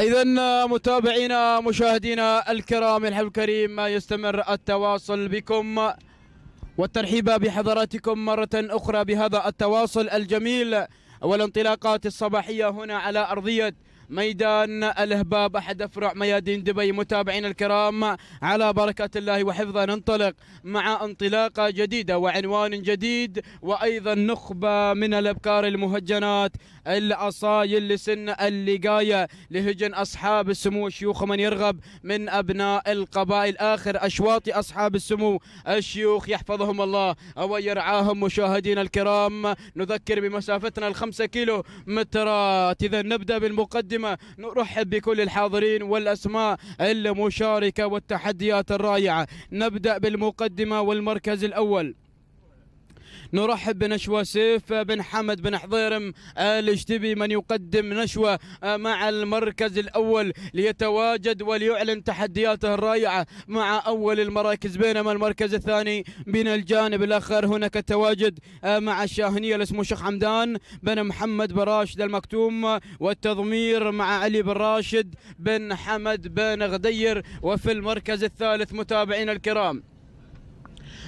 إذا متابعينا مشاهدينا الكرام الحب الكريم يستمر التواصل بكم والترحيب بحضراتكم مرة أخرى بهذا التواصل الجميل والانطلاقات الصباحية هنا على أرضية ميدان الهباب احد افرع ميادين دبي متابعينا الكرام على بركه الله وحفظه ننطلق مع انطلاقه جديده وعنوان جديد وايضا نخبه من الابكار المهجنات الاصايل لسن اللقايه لهجن اصحاب السمو الشيوخ من يرغب من ابناء القبائل اخر اشواط اصحاب السمو الشيوخ يحفظهم الله او يرعاهم مشاهدينا الكرام نذكر بمسافتنا الخمسة كيلو مترات اذا نبدا بالمقدمه القادمة نرحب بكل الحاضرين والأسماء المشاركة والتحديات الرائعة نبدأ بالمقدمة والمركز الأول نرحب بنشوى سيف بن حمد بن حضيرم الاشتبي آه، من يقدم نشوى آه، مع المركز الأول ليتواجد وليعلن تحدياته الرائعة مع أول المراكز بينما المركز الثاني من الجانب الآخر هناك تواجد آه، مع الشاهنية اللي اسمه شيخ حمدان بن محمد بن راشد المكتوم والتضمير مع علي بن راشد بن حمد بن غدير وفي المركز الثالث متابعين الكرام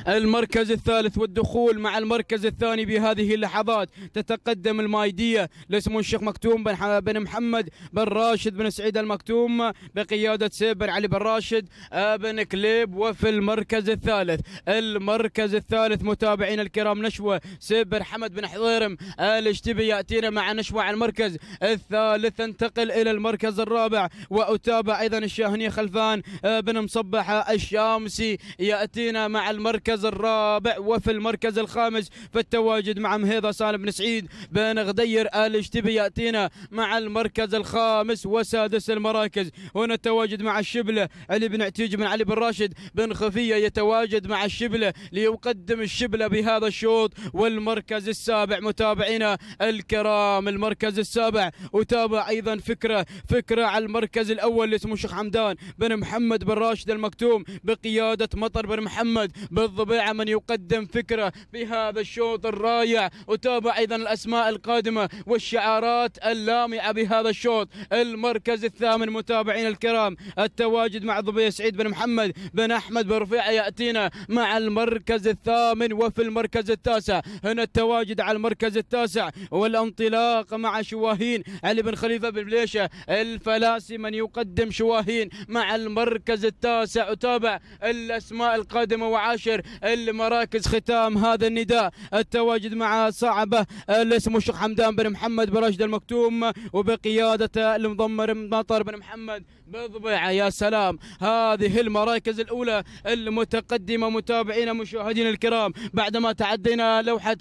المركز الثالث والدخول مع المركز الثاني بهذه اللحظات تتقدم المايدية لسمو الشيخ مكتوم بن, بن محمد بن راشد بن سعيد المكتوم بقيادة بن علي بن راشد بن كليب وفي المركز الثالث المركز الثالث متابعينا الكرام نشوة بن حمد بن حضيرم الاشتبي يأتينا مع نشوة على المركز الثالث انتقل إلى المركز الرابع وأتابع أيضا الشاهني خلفان آه، بن مصبح الشامسي يأتينا مع المركز المركز الرابع وفي المركز الخامس في التواجد مع مهيضة سالم بن سعيد بن غدير آل شتبي يأتينا مع المركز الخامس وسادس المراكز هنا التواجد مع الشبلة علي بن عتيج بن علي بن راشد بن خفية يتواجد مع الشبلة ليقدم الشبلة بهذا الشوط والمركز السابع متابعينا الكرام المركز السابع وتابع أيضا فكرة فكرة على المركز الأول اللي اسمه شيخ حمدان بن محمد بن راشد المكتوم بقيادة مطر بن محمد بالضبط الطبيعه من يقدم فكرة في هذا الشوط الرائع وتابع أيضا الأسماء القادمة والشعارات اللامعة بهذا الشوط المركز الثامن متابعين الكرام التواجد مع ضبي سعيد بن محمد بن أحمد بن رفيعة يأتينا مع المركز الثامن وفي المركز التاسع هنا التواجد على المركز التاسع والانطلاق مع شواهين علي بن خليفة بن بليشة الفلاسي من يقدم شواهين مع المركز التاسع وتابع الأسماء القادمة وعاشر المراكز ختام هذا النداء التواجد مع صعبة الاسم الشيخ حمدان بن محمد بن راشد المكتوم وبقيادة المضمر مطر بن محمد بضبع يا سلام هذه المراكز الأولى المتقدمة متابعينا مشاهدينا الكرام بعدما تعدينا لوحة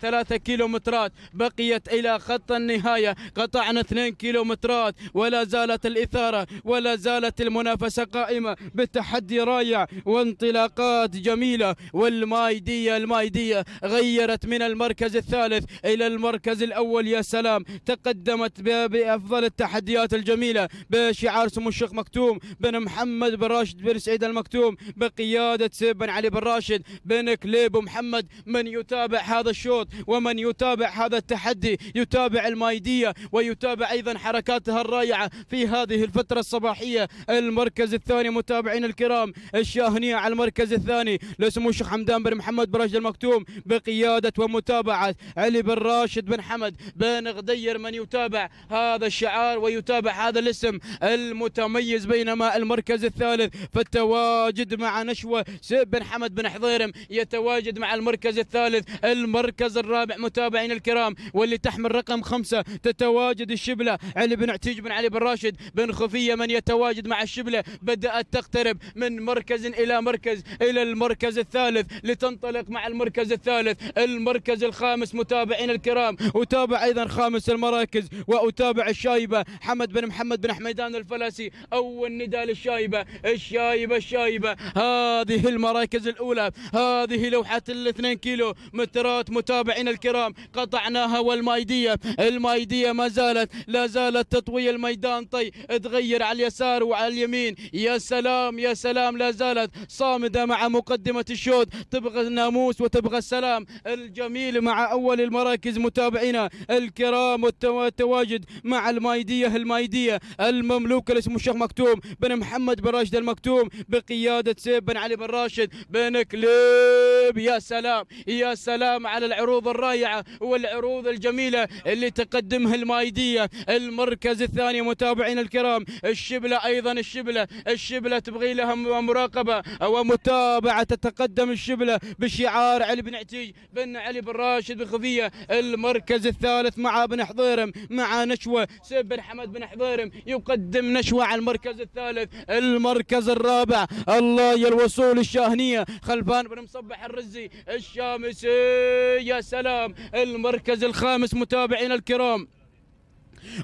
ثلاثة كيلومترات بقيت إلى خط النهاية قطعنا اثنين كيلومترات ولا زالت الإثارة ولا زالت المنافسة قائمة بالتحدي رايع وانطلاقات جميلة الجميلة والمايدية المايدية غيرت من المركز الثالث إلى المركز الأول يا سلام تقدمت بأفضل التحديات الجميلة بشعار سمو الشيخ مكتوم بن محمد بن راشد بن سعيد المكتوم بقيادة بن علي بن راشد بن كليب ومحمد من يتابع هذا الشوط ومن يتابع هذا التحدي يتابع المايدية ويتابع أيضا حركاتها الرائعة في هذه الفترة الصباحية المركز الثاني متابعين الكرام الشاهنية على المركز الثاني لسمو الشيخ حمدان بن محمد بن راشد المكتوم بقيادة ومتابعة علي بن راشد بن حمد بن غدير من يتابع هذا الشعار ويتابع هذا الاسم المتميز بينما المركز الثالث في التواجد مع نشوة سيب بن حمد بن حضيرم يتواجد مع المركز الثالث المركز الرابع متابعين الكرام واللي تحمل رقم خمسة تتواجد الشبلة علي بن عتيج بن علي بن راشد بن خفية من يتواجد مع الشبلة بدأت تقترب من مركز إلى مركز إلى المركز المركز الثالث لتنطلق مع المركز الثالث المركز الخامس متابعين الكرام وتابع أيضا خامس المراكز وأتابع الشايبة حمد بن محمد بن حميدان الفلاسي أول نداء للشايبة الشايبة الشايبة هذه المراكز الأولى هذه لوحة الاثنين كيلو مترات متابعين الكرام قطعناها والمايدية المايدية ما زالت لا زالت تطوي الميدان طي تغير على اليسار وعلى اليمين يا سلام يا سلام لا زالت صامدة مع مقدم مقدمة الشوط تبغى الناموس وتبغى السلام الجميل مع أول المراكز متابعينا الكرام والتواجد مع المايدية المايدية المملوكة لاسم الشيخ مكتوم بن محمد بن راشد المكتوم بقيادة سيف بن علي بن راشد بن كليب يا سلام يا سلام على العروض الرائعة والعروض الجميلة اللي تقدمها المايدية المركز الثاني متابعينا الكرام الشبلة أيضا الشبلة الشبلة تبغي لها مراقبة ومتابعة تتقدم الشبلة بشعار علي بن عتيج بن علي بن راشد بن خفية المركز الثالث مع بن حضيرم مع نشوة سيف بن حمد بن حضيرم يقدم نشوة على المركز الثالث المركز الرابع الله يا الوصول الشاهنية خلفان بن مصبح الرزي الشامسي يا سلام المركز الخامس متابعينا الكرام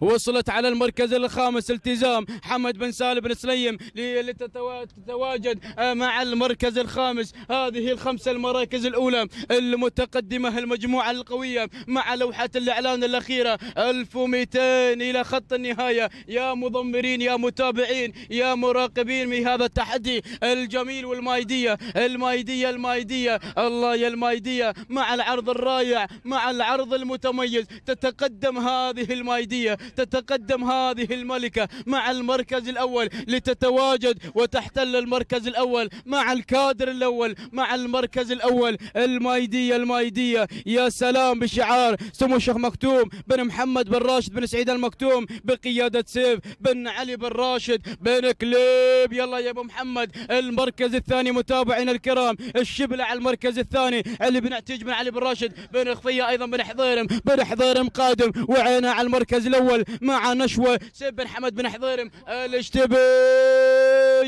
وصلت على المركز الخامس التزام حمد بن سالم بن سليم لتتواجد آه، مع المركز الخامس هذه الخمسة المراكز الأولى المتقدمة المجموعة القوية مع لوحة الإعلان الأخيرة 1200 إلى خط النهاية يا مضمرين يا متابعين يا مراقبين من هذا التحدي الجميل والمايدية المايدية المايدية الله يا المايدية مع العرض الرائع مع العرض المتميز تتقدم هذه المايدية تتقدم هذه الملكة مع المركز الأول لتتواجد وتحتل المركز الأول مع الكادر الأول مع المركز الأول المايدية المايدية يا سلام بشعار سمو الشيخ مكتوم بن محمد بن راشد بن سعيد المكتوم بقيادة سيف بن علي بن راشد بن كليب يلا يا ابو محمد المركز الثاني متابعينا الكرام الشبل على المركز الثاني اللي بنعتج بن علي بن راشد بن خفية أيضا بن حضيرم بن حضيرم قادم وعينها على المركز الأول الاول مع نشوه بن حمد بن حضيرم الاشتبي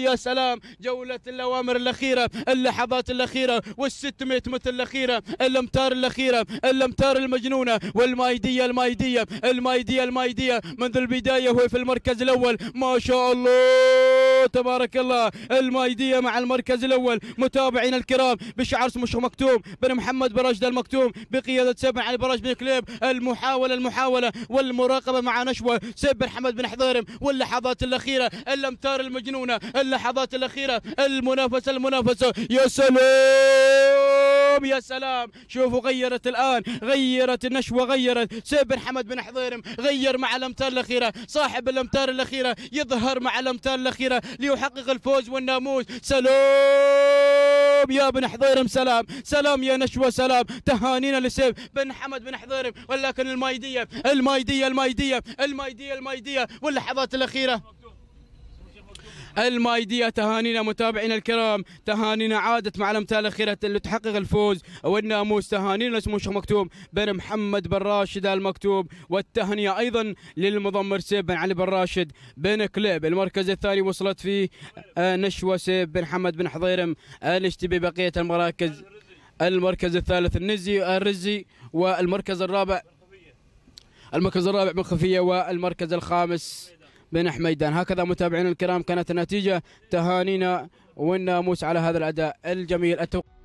يا سلام جوله الاوامر الاخيره اللحظات الاخيره وال600 متر الاخيره الامتار الاخيره الامتار المجنونه والمايديه المايديه المايديه المايديه منذ البدايه هو في المركز الاول ما شاء الله تبارك الله المايديه مع المركز الاول متابعينا الكرام بشعر مش مكتوم بن محمد برجد المكتوم بقياده سبع علي برج بن كليب المحاوله المحاوله والمراقبه قبل مع نشوه بن حمد بن حضيرم واللحظات الاخيره الامتار المجنونه اللحظات الاخيره المنافسه المنافسه يا سلام اليوم يا سلام شوفوا غيرت الان غيرت النشوه غيرت سيف بن حمد بن حضيرم غير مع الامتار الاخيره صاحب الامتار الاخيره يظهر مع الامتار الاخيره ليحقق الفوز والناموس سلام يا بن حضيرم سلام سلام يا نشوه سلام تهانينا لسيف بن حمد بن حضيرم ولكن المايديه المايديه المايديه المايديه المايديه, المايدية واللحظات الاخيره المايدية تهانينا متابعينا الكرام تهانينا عادت مع الأمثال الأخيرة اللي تحقق الفوز والناموس تهانينا لسمو الشيخ مكتوم بن محمد بن راشد المكتوب والتهنية أيضا للمضمر سيف بن علي بن راشد بن كليب المركز الثاني وصلت فيه آه، نشوة سيف بن حمد بن حضيرم الاشتبي آه، بقية المراكز المركز الثالث النزي آه، الرزي والمركز الرابع المركز الرابع بن خفيه والمركز الخامس بن حميدان هكذا متابعينا الكرام كانت النتيجة تهانينا والناموس على هذا الأداء الجميل التو...